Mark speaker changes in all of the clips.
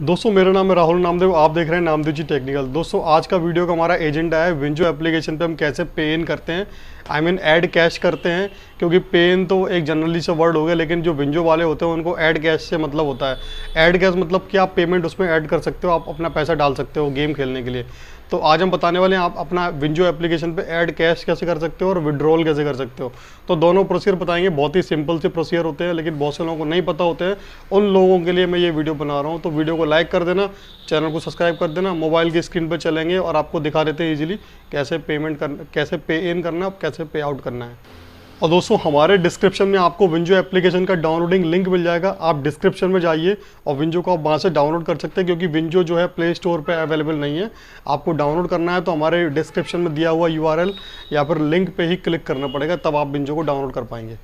Speaker 1: दोस्तों मेरा नाम है राहुल नामदेव आप देख रहे हैं नामदेव जी टेक्निकल दोस्तों आज का वीडियो का हमारा एजेंडा है विंजो एप्लीकेशन पे हम कैसे पे इन करते हैं आई मीन ऐड कैश करते हैं क्योंकि पे इन तो एक जनरली से वर्ड हो गया लेकिन जो विंजो वाले होते हैं उनको ऐड कैश से मतलब होता है ऐड कैश मतलब कि आप पेमेंट उसमें ऐड कर सकते हो आप अपना पैसा डाल सकते हो गेम खेलने के लिए तो आज हम बताने वाले हैं आप अपना विंजो एप्लीकेशन पे ऐड कैश कैसे कर सकते हो और विड्रॉल कैसे कर सकते हो तो दोनों प्रोसीजर बताएंगे बहुत ही सिंपल से प्रोसीजर होते हैं लेकिन बहुत से लोगों को नहीं पता होते हैं उन लोगों के लिए मैं ये वीडियो बना रहा हूँ तो वीडियो को लाइक कर देना चैनल को सब्सक्राइब कर देना मोबाइल की स्क्रीन पर चलेंगे और आपको दिखा देते हैं ईजिली कैसे पेमेंट कर कैसे पे इन करना है कैसे पे आउट करना है और दोस्तों हमारे डिस्क्रिप्शन में आपको विंजो एप्लीकेशन का डाउनलोडिंग लिंक मिल जाएगा आप डिस्क्रिप्शन में जाइए और विंजो को आप वहाँ से डाउनलोड कर सकते हैं क्योंकि विंजो जो है प्ले स्टोर पर अवेलेबल नहीं है आपको डाउनलोड करना है तो हमारे डिस्क्रिप्शन में दिया हुआ यू या फिर लिंक पर ही क्लिक करना पड़ेगा तब आप विंजो को डाउनलोड कर पाएंगे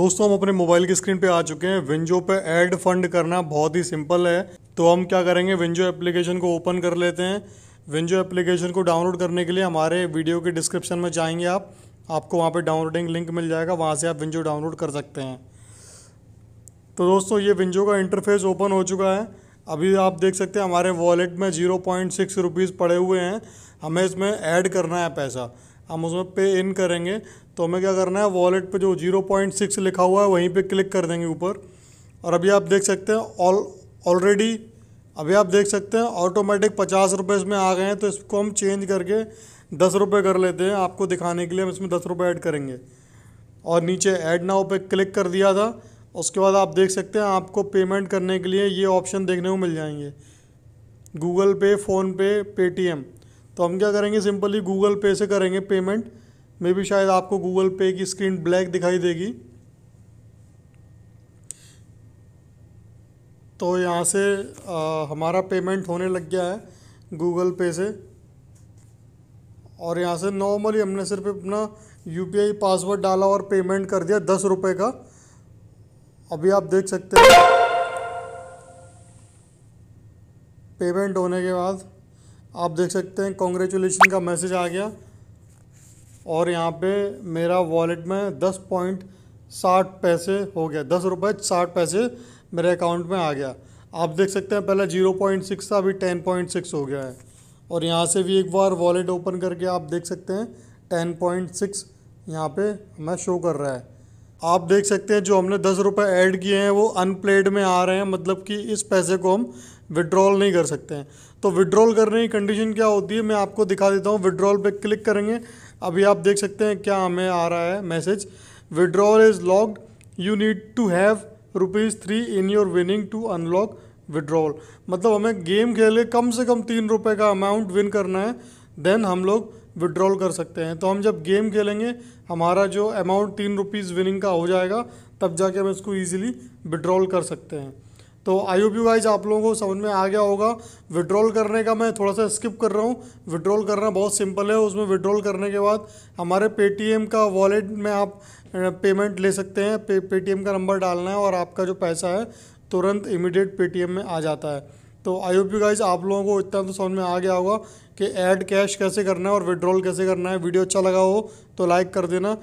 Speaker 1: दोस्तों हम अपने मोबाइल की स्क्रीन पे आ चुके हैं विंजो पे ऐड फंड करना बहुत ही सिंपल है तो हम क्या करेंगे विंजो एप्लीकेशन को ओपन कर लेते हैं विंजो एप्लीकेशन को डाउनलोड करने के लिए हमारे वीडियो के डिस्क्रिप्शन में जाएंगे आप आपको वहाँ पे डाउनलोडिंग लिंक मिल जाएगा वहाँ से आप विंजो डाउनलोड कर सकते हैं तो दोस्तों ये विंजो का इंटरफेस ओपन हो चुका है अभी आप देख सकते हैं हमारे वॉलेट में जीरो पॉइंट सिक्स रुपीज़ पड़े हुए हैं हमें इसमें ऐड करना है पैसा हम उसमें पे इन करेंगे तो हमें क्या करना है वॉलेट पे जो जीरो पॉइंट सिक्स लिखा हुआ है वहीं पे क्लिक कर देंगे ऊपर और अभी आप देख सकते हैं ऑल ऑलरेडी अभी आप देख सकते हैं ऑटोमेटिक पचास रुपये इसमें आ गए हैं तो इसको हम चेंज करके दस रुपये कर लेते हैं आपको दिखाने के लिए हम इसमें दस रुपये ऐड करेंगे और नीचे ऐड नाउ पे क्लिक कर दिया था उसके बाद आप देख सकते हैं आपको पेमेंट करने के लिए ये ऑप्शन देखने को मिल जाएंगे गूगल पे फ़ोन पे पेटीएम तो हम क्या करेंगे सिंपली गूगल पे से करेंगे पेमेंट मे भी शायद आपको गूगल पे की स्क्रीन ब्लैक दिखाई देगी तो यहाँ से आ, हमारा पेमेंट होने लग गया है गूगल पे से और यहाँ से नॉर्मली हमने सिर्फ अपना यू पासवर्ड डाला और पेमेंट कर दिया दस रुपये का अभी आप देख सकते हैं पेमेंट होने के बाद आप देख सकते हैं कॉन्ग्रेचुलेसन का मैसेज आ गया और यहाँ पे मेरा वॉलेट में दस पॉइंट साठ पैसे हो गया दस रुपये साठ पैसे मेरे अकाउंट में आ गया आप देख सकते हैं पहले जीरो पॉइंट सिक्स था अभी टेन पॉइंट सिक्स हो गया है और यहाँ से भी एक बार वॉलेट ओपन करके आप देख सकते हैं टेन पॉइंट सिक्स यहाँ पे हमें शो कर रहा है आप देख सकते हैं जो हमने दस रुपये ऐड किए हैं वो अनप्लेड में आ रहे हैं मतलब कि इस पैसे को हम विड्रॉल नहीं कर सकते हैं तो विड्रॉल करने की कंडीशन क्या होती है मैं आपको दिखा देता हूँ विड्रॉल पे क्लिक करेंगे अभी आप देख सकते हैं क्या हमें आ रहा है message withdrawal is locked you need to have rupees three in your winning to unlock withdrawal मतलब हमें गेम के कम से कम तीन रुपए का अमाउंट विन करना है देन हम लोग विड्रॉल कर सकते हैं तो हम जब गेम खेलेंगे हमारा जो अमाउंट तीन रुपीज़ विनिंग का हो जाएगा तब जाके हम इसको ईजिली विड्रॉल कर सकते हैं तो आई होप यू वाइज आप लोगों को समझ में आ गया होगा विड्रॉल करने का मैं थोड़ा सा स्किप कर रहा हूँ विड्रॉल करना बहुत सिंपल है उसमें विड्रॉल करने के बाद हमारे पेटीएम का वॉलेट में आप पेमेंट ले सकते हैं पे पेटीएम का नंबर डालना है और आपका जो पैसा है तुरंत इमीडिएट पेटीएम में आ जाता है तो आई होप यू गाइज आप लोगों को इतना तो समझ में आ गया होगा कि ऐड कैश कैसे करना है और विड्रॉल कैसे करना है वीडियो अच्छा लगा हो तो लाइक कर देना